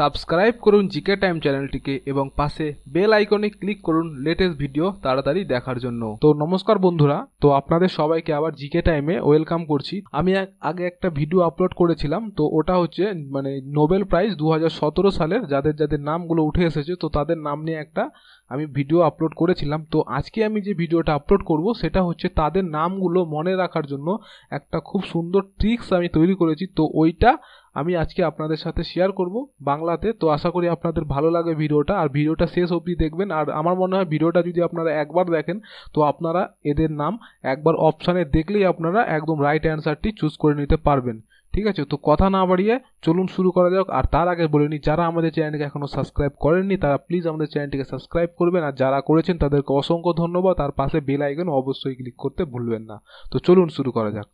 subscribe করুন GK time চ্যানেলটিকে এবং পাশে বেল আইকনে ক্লিক করুন লেটেস্ট ভিডিও তাড়াতাড়ি দেখার জন্য তো নমস্কার বন্ধুরা তো আপনাদের সবাইকে আবার জিকে টাইমে ওয়েলকাম করছি আমি আগে একটা ভিডিও আপলোড করেছিলাম তো ওটা হচ্ছে মানে নোবেল প্রাইজ দু সালের যাদের যাদের নামগুলো উঠে এসেছে তো তাদের নাম নিয়ে একটা আমি ভিডিও আপলোড করেছিলাম তো আজকে আমি যে ভিডিওটা আপলোড করব সেটা হচ্ছে তাদের নামগুলো মনে রাখার জন্য একটা খুব সুন্দর ট্রিক্স আমি তৈরি করেছি তো ওইটা আমি আজকে আপনাদের সাথে শেয়ার করব বাংলাতে তো আশা করি আপনাদের ভালো লাগে ভিডিওটা আর ভিডিওটা শেষ অবধি দেখবেন আর আমার মনে হয় ভিডিওটা যদি আপনারা একবার দেখেন তো আপনারা এদের নাম একবার অপশানে দেখলেই আপনারা একদম রাইট অ্যান্সারটি চুজ করে নিতে পারবেন ঠিক আছে তো কথা না বাড়িয়ে চলুন শুরু করা যাক আর তার আগে বলে নিই যারা আমাদের চ্যানেলকে এখনও সাবস্ক্রাইব করেননি তারা প্লিজ আমাদের চ্যানেলটিকে সাবস্ক্রাইব করবেন আর যারা করেছেন তাদেরকে অসংখ্য ধন্যবাদ আর পাশে বেল আইকন অবশ্যই ক্লিক করতে ভুলবেন না তো চলুন শুরু করা যাক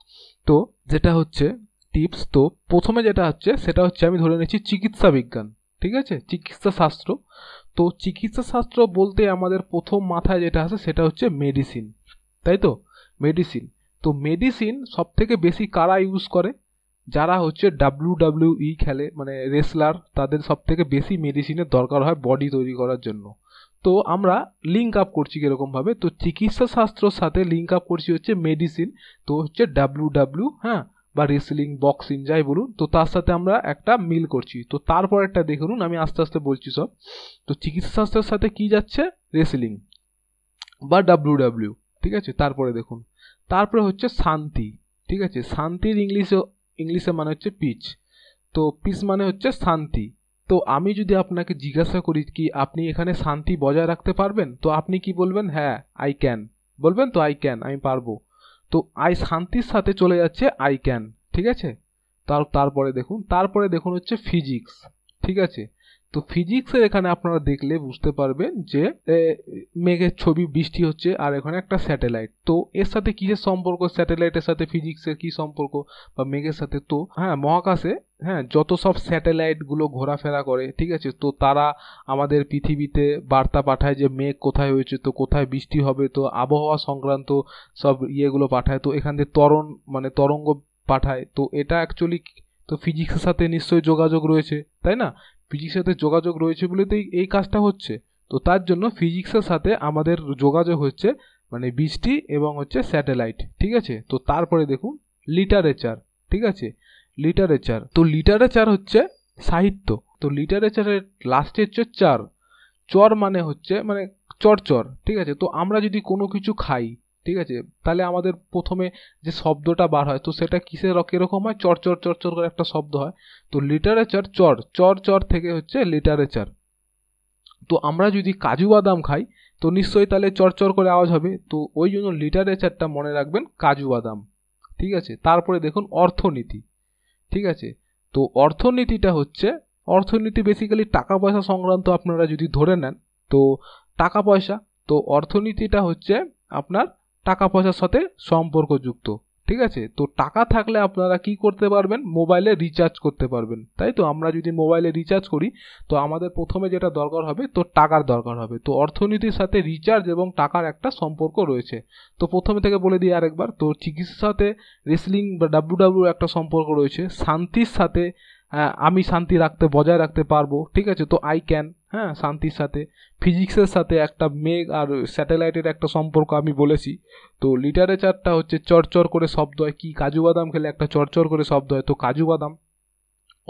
তো যেটা হচ্ছে টিপস তো প্রথমে যেটা হচ্ছে সেটা হচ্ছে আমি ধরে নিচ্ছি চিকিৎসা বিজ্ঞান ঠিক আছে চিকিৎসা শাস্ত্র তো চিকিৎসা শাস্ত্র বলতে আমাদের প্রথম মাথায় যেটা আসে সেটা হচ্ছে মেডিসিন তাই তো মেডিসিন তো মেডিসিন সব থেকে বেশি কারা ইউজ করে যারা হচ্ছে ডাব্লিউ ডাব্লিউ ই খেলে মানে রেসলার তাদের সব থেকে বেশি মেডিসিনের দরকার হয় বডি তৈরি করার জন্য তো আমরা লিঙ্ক আপ করছি কীরকমভাবে তো চিকিৎসা শাস্ত্রর সাথে লিঙ্ক আপ করছি হচ্ছে মেডিসিন তো হচ্ছে ডাব্লিউ ডাব্লিউ হ্যাঁ বা রেসলিং বক্সিং যাই বলুন তো তার সাথে আমরা একটা মিল করছি তো তারপর একটা দেখুন আমি আস্তে আস্তে বলছি সব তো চিকিৎসাশাস্ত্রের সাথে কি যাচ্ছে রেসলিং বা ডাব্লিউ ডাব্লিউ e, ঠিক আছে তারপরে দেখুন তারপরে হচ্ছে শান্তি ঠিক আছে শান্তির ইংলিশে ইংলিশে মানে হচ্ছে পিচ তো পিচ মানে হচ্ছে শান্তি তো আমি যদি আপনাকে জিজ্ঞাসা করি কি আপনি এখানে শান্তি বজায় রাখতে পারবেন তো আপনি কি বলবেন হ্যাঁ আই ক্যান বলবেন তো আই ক্যান আমি পারবো তো আই শান্তির সাথে চলে যাচ্ছে আই ক্যান ঠিক আছে তার তারপরে দেখুন তারপরে দেখুন হচ্ছে ফিজিক্স ঠিক আছে তো ফিজিক্সের এখানে আপনারা দেখলে বুঝতে পারবেন যে মেঘের ছবি বৃষ্টি হচ্ছে আর এখানে একটা স্যাটেলাইট তো এর সাথে কিসের সম্পর্ক স্যাটেলাইটের সাথে ফিজিক্সের কি সম্পর্ক বা মেঘের সাথে তো হ্যাঁ মহাকাশে হ্যাঁ যত সব স্যাটেলাইটগুলো ঘোরাফেরা করে ঠিক আছে তো তারা আমাদের পৃথিবীতে বার্তা পাঠায় যে মেঘ কোথায় হয়েছে তো কোথায় বৃষ্টি হবে তো আবহাওয়া সংক্রান্ত সব ইয়েগুলো পাঠায় তো এখান থেকে তরণ মানে তরঙ্গ পাঠায় তো এটা অ্যাকচুয়ালি তো ফিজিক্সের সাথে নিশ্চয়ই যোগাযোগ রয়েছে তাই না ফিজিক্সের সাথে যোগাযোগ রয়েছে বলেতেই এই কাজটা হচ্ছে তো তার জন্য ফিজিক্সের সাথে আমাদের যোগাযোগ হচ্ছে মানে বৃষ্টি এবং হচ্ছে স্যাটেলাইট ঠিক আছে তো তারপরে দেখুন লিটারেচার ঠিক আছে লিটারেচার তো লিটারেচার হচ্ছে সাহিত্য তো লিটারেচারের লাস্টে হচ্ছে চার চর মানে হচ্ছে মানে চরচর ঠিক আছে তো আমরা যদি কোনো কিছু খাই ঠিক আছে তাহলে আমাদের প্রথমে যে শব্দটা বার হয় তো সেটা কিসের কীরকম হয় চর চর চর চর করে একটা শব্দ হয় তো লিটারেচার চর চর চর থেকে হচ্ছে লিটারেচার তো আমরা যদি কাজু বাদাম খাই তো নিশ্চয়ই তাহলে চর করে আওয়াজ হবে তো ওই জন্য লিটারেচারটা মনে রাখবেন কাজু বাদাম ঠিক আছে তারপরে দেখুন অর্থনীতি ঠিক আছে তো অর্থনীতিটা হচ্ছে অর্থনীতি বেসিক্যালি টাকা পয়সা সংক্রান্ত আপনারা যদি ধরে নেন তো টাকা পয়সা তো অর্থনীতিটা হচ্ছে আপনার টাকা পয়সার সাথে সম্পর্কযুক্ত ঠিক আছে তো টাকা থাকলে আপনারা কি করতে পারবেন মোবাইলে রিচার্জ করতে পারবেন তাই তো আমরা যদি মোবাইলে রিচার্জ করি তো আমাদের প্রথমে যেটা দরকার হবে তো টাকার দরকার হবে তো অর্থনীতির সাথে রিচার্জ এবং টাকার একটা সম্পর্ক রয়েছে তো প্রথমে থেকে বলে দিই আরেকবার তো চিকিৎসার সাথে রেসলিং বা ডাব্লু e একটা সম্পর্ক রয়েছে শান্তির সাথে হ্যাঁ, আমি শান্তি রাখতে বজায় রাখতে পারবো ঠিক আছে তো আই ক্যান হ্যাঁ শান্তির সাথে ফিজিক্সের সাথে একটা মেঘ আর স্যাটেলাইটের একটা সম্পর্ক আমি বলেছি তো লিটারেচারটা হচ্ছে চরচর করে শব্দ হয় কী কাজু বাদাম খেলে একটা চরচর করে শব্দ হয় তো কাজু বাদাম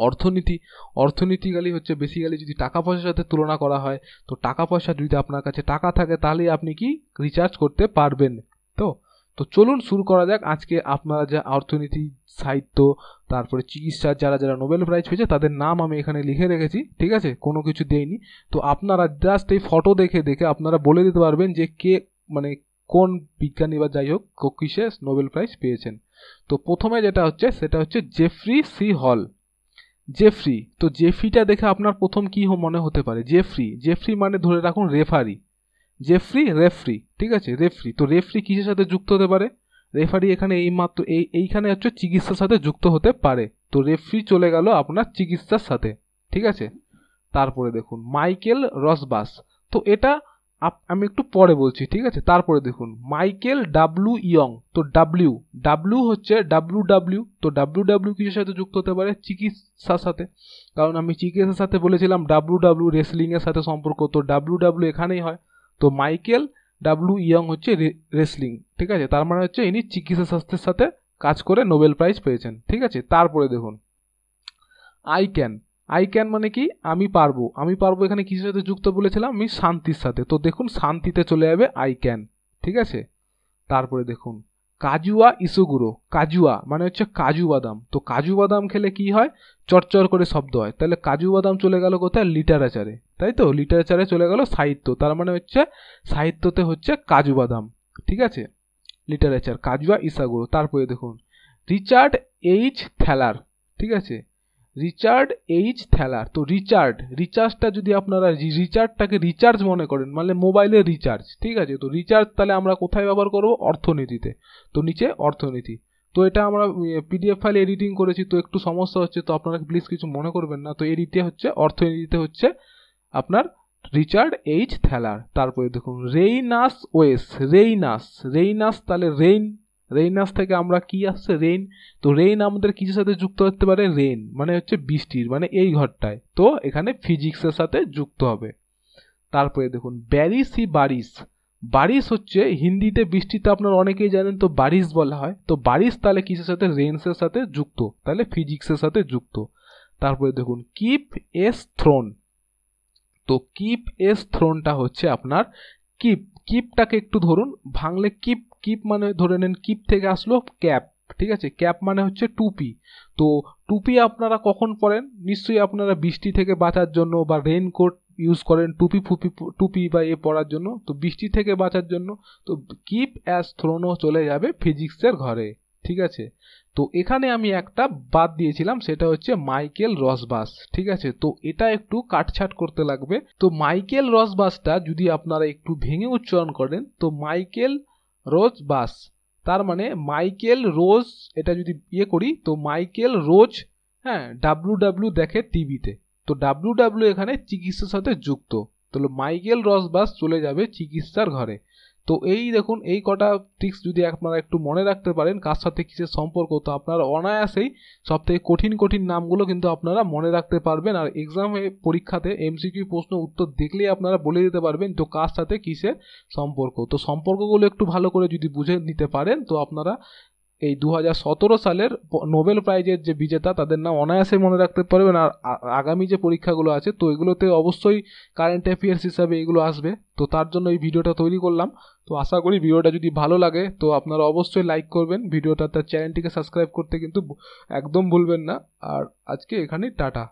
অর্থনীতি অর্থনীতিকালি হচ্ছে বেসিক্যালি যদি টাকা পয়সার সাথে তুলনা করা হয় তো টাকা পয়সা যদি আপনার কাছে টাকা থাকে তাহলে আপনি কি রিচার্জ করতে পারবেন তো তো চলুন শুরু করা যাক আজকে আপনারা যা অর্থনীতি সাহিত্য তারপরে চিকিৎসা যারা যারা নোবেল প্রাইজ পেয়েছে তাদের নাম আমি এখানে লিখে রেখেছি ঠিক আছে কোনো কিছু দেইনি তো আপনারা জাস্ট এই ফটো দেখে দেখে আপনারা বলে দিতে পারবেন যে কে মানে কোন বিজ্ঞানী বা যাই হোক কিসে নোবেল প্রাইজ পেয়েছেন তো প্রথমে যেটা হচ্ছে সেটা হচ্ছে জেফ্রি সি হল জেফ্রি তো জেফ্রিটা দেখে আপনার প্রথম কি মনে হতে পারে জেফ্রি জেফ্রি মানে ধরে রাখুন রেফারি জেফ্রি রেফ্রি ঠিক আছে রেফ্রি তো রেফ্রি কিসের সাথে যুক্ত হতে পারে রেফারি এখানে এই মাত্র এই এইখানে হচ্ছে চিকিৎসার সাথে যুক্ত হতে পারে তো রেফ্রি চলে গেল আপনার চিকিৎসার সাথে ঠিক আছে তারপরে দেখুন মাইকেল রসবাস তো এটা আমি একটু পরে বলছি ঠিক আছে তারপরে দেখুন মাইকেল ডাব্লিউ ইয়ং তো ডাব্লিউ ডাব্লিউ হচ্ছে ডাব্লু ডাব্লিউ তো ডাব্লিউ ডাব্লিউ কিছুর সাথে যুক্ত হতে পারে চিকিৎসার সাথে কারণ আমি চিকিৎসার সাথে বলেছিলাম ডাব্লু ডাব্লিউ রেসলিংয়ের সাথে সম্পর্ক তো ডাব্লিউ ডাব্লিউ এখানেই হয় তো মাইকেল ডাব্লু ইয়ং হচ্ছে রেসলিং ঠিক আছে তার মানে হচ্ছে ইনি চিকিৎসা শাস্ত্রের সাথে কাজ করে নোবেল প্রাইজ পেয়েছেন ঠিক আছে তারপরে দেখুন আই ক্যান আই ক্যান মানে কি আমি পারবো আমি পারবো এখানে কিসের সাথে যুক্ত বলেছিলাম আমি শান্তির সাথে তো দেখুন শান্তিতে চলে যাবে আই ক্যান ঠিক আছে তারপরে দেখুন কাজুয়া গুঁড়ো কাজুয়া মানে হচ্ছে কাজু বাদাম তো কাজু বাদাম খেলে কি হয় চরচর করে শব্দ হয় তাহলে কাজু বাদাম চলে গেল কোথায় লিটারেচারে তাই তো লিটারেচারে চলে গেল সাহিত্য তার মানে হচ্ছে সাহিত্যতে হচ্ছে কাজু বাদাম ঠিক আছে লিটারেচার কাজুয়া ইসাগুরো তারপরে দেখুন রিচার্ড এইচ থ্যালার ঠিক আছে রিচার্ড এইচ থ্যালার তো রিচার্ড রিচার্জটা যদি আপনারা রিচার্জটাকে রিচার্জ মনে করেন মানে মোবাইলের রিচার্জ ঠিক আছে তো রিচার্জ তাহলে আমরা কোথায় ব্যবহার করব অর্থনীতিতে তো নিচে অর্থনীতি তো এটা আমরা পিডিএফ ফাইল এডিটিং করেছি তো একটু সমস্যা হচ্ছে তো আপনারা প্লিজ কিছু মনে করবেন না তো এডিটে হচ্ছে অর্থনীতিতে হচ্ছে আপনার রিচার্ড এইচ থ্যালার তারপরে দেখুন রেইনাস ওয়েস রেইনাস রেইনাস তাহলে রেইন আস থেকে আমরা কি আসছে রেইন তো রেইন আমাদের কিছুর সাথে যুক্ত হতে পারে রেইন মানে হচ্ছে বৃষ্টির মানে এই ঘরটায় তো এখানে ফিজিক্সের সাথে যুক্ত হবে তারপরে দেখুন ব্যারিস ই বারিস বারিস হচ্ছে হিন্দিতে বৃষ্টিতে আপনার অনেকেই জানেন তো বারিস বলা হয় তো বারিস তাহলে কিসের সাথে রেন্সের সাথে যুক্ত তাহলে ফিজিক্সের সাথে যুক্ত তারপরে দেখুন কিপ এস থ্রোন তো কিপ এস থ্রোনটা হচ্ছে আপনার কিপ কিপটাকে একটু ধরুন ভাঙলে কিপ কিপ মানে ধরে নেন কিপ থেকে আসলো ক্যাপ ঠিক আছে ক্যাপ মানে হচ্ছে টুপি তো টুপি আপনারা কখন পরেন নিশ্চয়ই আপনারা বৃষ্টি থেকে বাঁচার জন্য বা রেনকোট ইউজ করেন টুপি ফুপি টুপি বা এ পরার জন্য তো বৃষ্টি থেকে বাঁচার জন্য তো কিপ অ্যাজ থ্রোনো চলে যাবে ফিজিক্সের ঘরে ঠিক আছে তো এখানে আমি একটা বাদ দিয়েছিলাম সেটা হচ্ছে মাইকেল রসবাস ঠিক আছে তো এটা একটু কাটছাট করতে লাগবে তো মাইকেল রসবাসটা যদি আপনারা একটু ভেঙে উচ্চারণ করেন তো মাইকেল রোজ বাস তার মানে মাইকেল রোজ এটা যদি ইয়ে করি তো মাইকেল রোজ হ্যাঁ ডাব্লু ডাব্লু দেখে টিভিতে তো ডাব্লু ডাব্লু এখানে চিকিৎসার সাথে যুক্ত তাহলে মাইকেল রস বাস চলে যাবে চিকিৎসার ঘরে তো এই দেখুন এই কটা ট্রিক্স যদি আপনারা একটু মনে রাখতে পারেন কার সাথে কিসের সম্পর্ক তো আপনারা অনায়াসেই সবথেকে কঠিন কঠিন নামগুলো কিন্তু আপনারা মনে রাখতে পারবেন আর এক্সামে পরীক্ষাতে এমসিকিউ প্রশ্ন উত্তর দেখলেই আপনারা বলে দিতে পারবেন তো কার সাথে কিসের সম্পর্ক তো সম্পর্কগুলো একটু ভালো করে যদি বুঝে নিতে পারেন তো আপনারা এই দু সালের নোবেল প্রাইজের যে বিজেতা তাদের নাম অনায়াসে মনে রাখতে পারবেন আর আগামী যে পরীক্ষাগুলো আছে তো এগুলোতে অবশ্যই কারেন্ট অ্যাফেয়ার্স হিসাবে এগুলো আসবে তো তার জন্য এই ভিডিওটা তৈরি করলাম তো আশা করি ভিডিওটা যদি ভালো লাগে তো আপনারা অবশ্যই লাইক করবেন ভিডিওটা তার চ্যানেলটিকে সাবস্ক্রাইব করতে কিন্তু একদম ভুলবেন না আর আজকে এখানেই টাটা